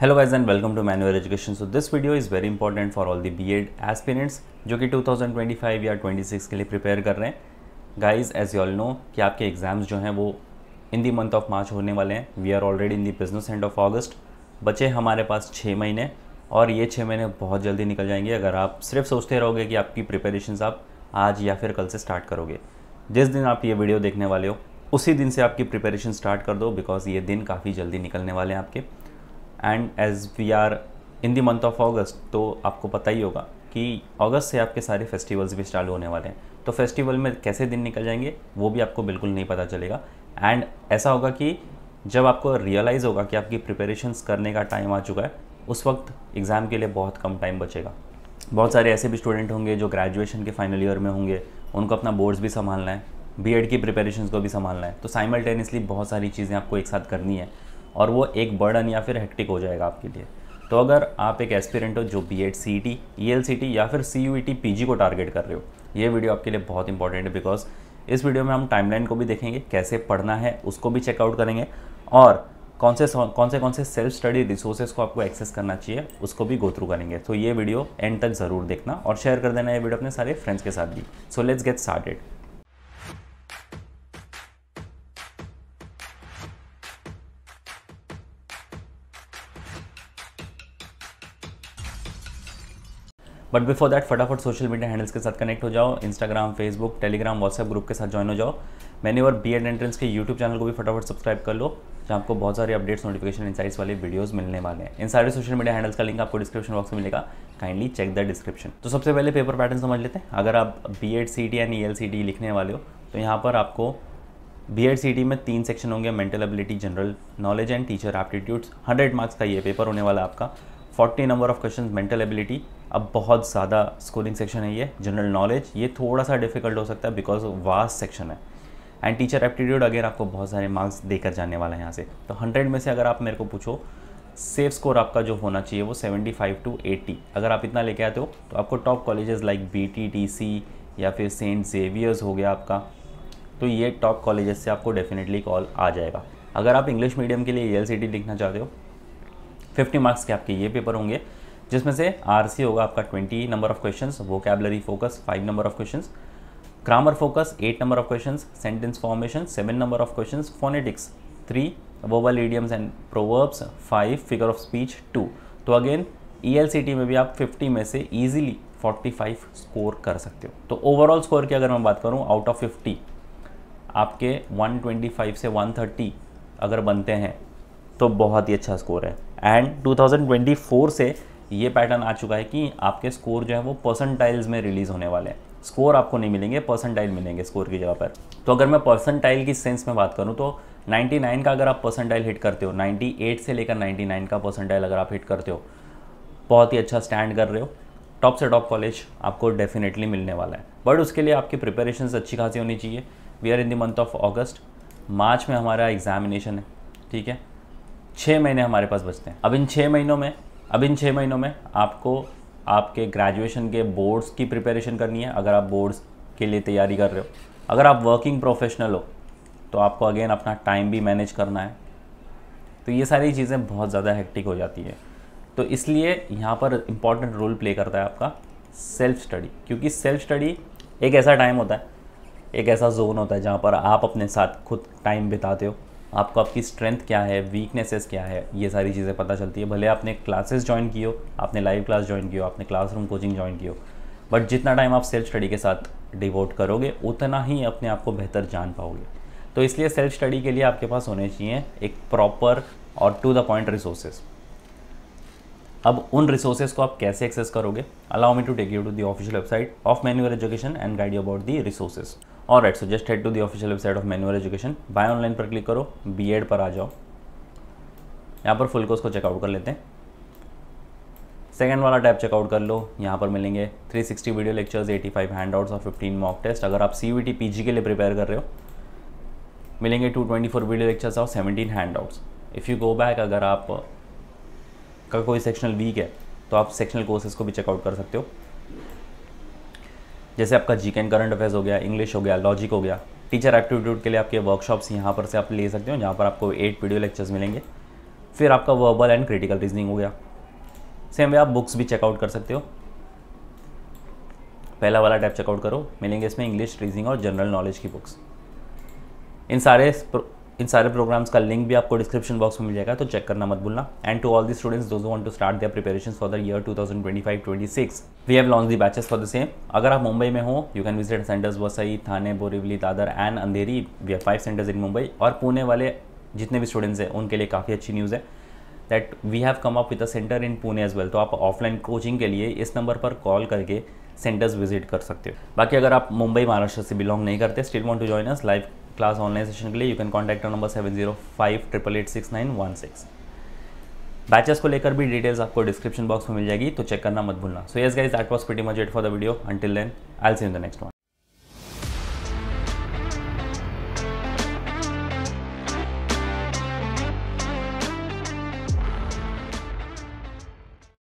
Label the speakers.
Speaker 1: hello guys and welcome to Manual Education so this video is very important for all the B Ed aspirants जो कि 2025 या 26 के लिए prepare कर रहे हैं guys as you all know कि आपके एग्ज़ाम्स जो हैं वो इन दी मंथ ऑफ मार्च होने वाले हैं we are already in the business end of August बचे हमारे पास छः महीने और ये छः महीने बहुत जल्दी निकल जाएंगे अगर आप सिर्फ सोचते रहोगे कि आपकी प्रिपेरेशन आप आज या फिर कल से स्टार्ट करोगे जिस दिन आप ये वीडियो देखने वाले हो उसी दिन से आपकी प्रिपेरेशन स्टार्ट कर दो बिकॉज़ ये दिन काफ़ी जल्दी निकलने वाले हैं आपके and as we are in the month of August तो आपको पता ही होगा कि अगस्त से आपके सारे फेस्टिवल्स भी स्टार्ट होने वाले हैं तो फेस्टिवल में कैसे दिन निकल जाएंगे वो भी आपको बिल्कुल नहीं पता चलेगा एंड ऐसा होगा कि जब आपको रियलाइज़ होगा कि आपकी प्रिपरेशंस करने का टाइम आ चुका है उस वक्त एग्ज़ाम के लिए बहुत कम टाइम बचेगा बहुत सारे ऐसे भी स्टूडेंट होंगे जो ग्रेजुएशन के फाइनल ईयर में होंगे उनको अपना बोर्ड्स भी संभालना है बीएड की प्रिपरेशन को भी संभालना है तो साइमल्टेनियसली बहुत सारी चीज़ें आपको एक साथ करनी है और वो एक बर्डन या फिर हेक्टिक हो जाएगा आपके लिए तो अगर आप एक एस्पिरेंट हो जो B Ed C T E L C T या फिर C U E T P G को टारगेट कर रहे हो ये वीडियो आपके लिए बहुत इंपॉर्टेंट है बिकॉज इस वीडियो में हम टाइमलाइन को भी देखेंगे कैसे पढ़ना है उसको भी चेकआउट करेंगे और कौन से कौन से कौन से सेल्फ स्टडी रिसोर्सेज को आपको एक्सेस करना चाहिए उसको भी गो थ्रू करेंगे तो ये वीडियो एंड तक ज़रूर देखना और शेयर कर देना ये वीडियो अपने सारे फ्रेंड्स के साथ भी so let's get started but before that फटाफट सोशल मीडिया हैंडल्स के साथ कनेक्ट हो जाओ Instagram Facebook Telegram WhatsApp group के साथ ज्वाइन हो जाओ मैंने और बी एड एंट्रेंस के यूट्यूब चैनल को भी फटाफट सब्सक्राइब कर लो जहाँ आपको बहुत सारे अपडेट्स नोटिफिकेशन इनसाइट्स वाले वीडियोज़ मिलने वाले हैं इन सारे सोशल मीडिया हैंडल्स का लिंक आपको डिस्क्रिप्शन बॉक्स में मिलेगा काइंडली चेक द डिस्क्रिप्शन तो सबसे पहले पेपर पैटर्न समझ लेते हैं अगर आप B Ed C T and E L C D लिखने वाले हो तो यहाँ पर आपको बी एड सी टी में तीन सेक्शन होंगे mental ability general knowledge and teacher aptitudes hundred marks का ये पेपर होने वाला आपका forty number of question mental ability अब बहुत ज़्यादा स्कोरिंग सेक्शन है ये जनरल नॉलेज ये थोड़ा सा डिफिकल्ट हो सकता है बिकॉज वास्ट सेक्शन है एंड टीचर एप्टीट्यूड अगेन आपको बहुत सारे मार्क्स देकर जाने वाला है यहाँ से तो हंड्रेड में से अगर आप मेरे को पूछो सेफ स्कोर आपका जो होना चाहिए वो सेवेंटी फाइव टू एट्टी अगर आप इतना लेके आते हो तो आपको top colleges like B T T C या फिर सेंट जेवियर्स हो गया आपका तो ये टॉप कॉलेजेस से आपको डेफिनेटली कॉल आ जाएगा अगर आप इंग्लिश मीडियम के लिए एल सी टी लिखना चाहते हो फिफ्टी मार्क्स के आपके ये पेपर होंगे जिसमें से आरसी होगा आपका twenty number of question vocabulary focus five number of question grammar focus eight number of question sentence formation seven number of question phonetics three vowel idioms and proverbs five figure of speech two तो अगेन E e में भी आप fifty में से easily 45 score कर सकते हो तो ओवरऑल स्कोर की अगर मैं बात करूँ आउट ऑफ फिफ्टी आपके फाइव से थर्टी अगर बनते हैं तो बहुत ही अच्छा स्कोर है एंड फोर से ये पैटर्न आ चुका है कि आपके स्कोर जो है वो परसेंटाइल्स में रिलीज़ होने वाले हैं स्कोर आपको नहीं मिलेंगे परसेंटाइल मिलेंगे स्कोर की जगह पर तो अगर मैं परसेंटाइल की सेंस में बात करूँ तो 99 का अगर आप परसेंटाइल हिट करते हो 98 से लेकर 99 का परसेंटाइल अगर आप हिट करते हो बहुत ही अच्छा स्टैंड कर रहे हो टॉप से टॉप कॉलेज आपको डेफिनेटली मिलने वाला है बट उसके लिए आपकी प्रिपरेशन अच्छी खासी होनी चाहिए we are in the month of August March में हमारा एग्जामिनेशन है ठीक है छः महीने हमारे पास बचते हैं अब इन छः महीनों में अब इन छः महीनों में आपको आपके ग्रेजुएशन के बोर्ड्स की प्रिपरेशन करनी है अगर आप बोर्ड्स के लिए तैयारी कर रहे हो अगर आप वर्किंग प्रोफेशनल हो तो आपको अगेन अपना टाइम भी मैनेज करना है तो ये सारी चीज़ें बहुत ज़्यादा हेक्टिक हो जाती है तो इसलिए यहाँ पर इम्पॉर्टेंट रोल प्ले करता है आपका सेल्फ स्टडी क्योंकि सेल्फ स्टडी एक ऐसा टाइम होता है एक ऐसा जोन होता है जहाँ पर आप अपने साथ खुद टाइम बिताते हो आपको आपकी स्ट्रेंथ क्या है वीकनेसेस क्या है ये सारी चीज़ें पता चलती है भले आपने क्लासेस ज्वाइन की हो आपने लाइव क्लास ज्वाइन की हो आपने क्लासरूम कोचिंग ज्वाइन की हो बट जितना टाइम आप सेल्फ स्टडी के साथ डिवोट करोगे उतना ही अपने आप को बेहतर जान पाओगे तो इसलिए सेल्फ स्टडी के लिए आपके पास होने चाहिए एक प्रॉपर और टू द पॉइंट रिसोर्सेज़ अब उन रिसोर्सेज को आप कैसे एक्सेस करोगे allow me to take you to the official website of manual education and guide you about the resources और right so just head to the official website of manual education by online पर click करो B Ed पर आ जाओ यहाँ पर full course को checkout कर लेते हैं सेकेंड वाला टैप चेकआउट कर लो यहाँ पर मिलेंगे 360 वीडियो लेक्चर्स 85 आउट्स और फिफ्टीन मॉक टेस्ट अगर आप सी वी के लिए प्रिपेयर कर रहे हो मिलेंगे 224 वीडियो लेक्चर्स और 17 outs if you go back अगर आप का कोई सेक्शनल वीक है तो आप सेक्शनल कोर्सेज को भी चेकआउट कर सकते हो जैसे आपका जी कैन करंट अफेयर्स हो गया इंग्लिश हो गया लॉजिक हो गया टीचर एप्टीट्यूड के लिए आपके वर्कशॉप्स यहाँ पर से आप ले सकते हो जहाँ पर आपको एट वीडियो लेक्चर्स मिलेंगे फिर आपका वर्बल एंड क्रिटिकल रीजनिंग हो गया सेम वे आप बुक्स भी चेकआउट कर सकते हो पहला वाला टैप चेकआउट करो मिलेंगे इसमें इंग्लिश रीजनिंग और जनरल नॉलेज की बुक्स इन सारे इन सारे प्रोग्राम्स का लिंक भी आपको डिस्क्रिप्शन बॉक्स में मिल जाएगा तो चेक करना मत भूलना and to all the students those want to start their preparation for the year 2025-26 we have launch the batches for the same अगर आप मुंबई में हो you can visit centres Vasai Thane Borivali Dadar and Andheri we have five centres in Mumbai और पुणे वाले जितने भी students हैं उनके लिए काफ़ी अच्छी न्यूज़ है that we have come up with a centre in Pune as well तो आप ऑफलाइन कोचिंग के लिए इस नंबर पर कॉल करके सेंटर्स विजिट कर सकते हो बाकी अगर आप मुंबई महाराष्ट्र से बिलोंग नहीं करते still want to join us live class online session के लिए you can contact number seven zero five triple eight six nine one six batches को लेकर भी डिटेल्स आपको डिस्क्रिप्शन बॉक्स में मिल जाएगी तो चेक करना मत भूलना so yes guys that was pretty much it for the video until then I see in the next one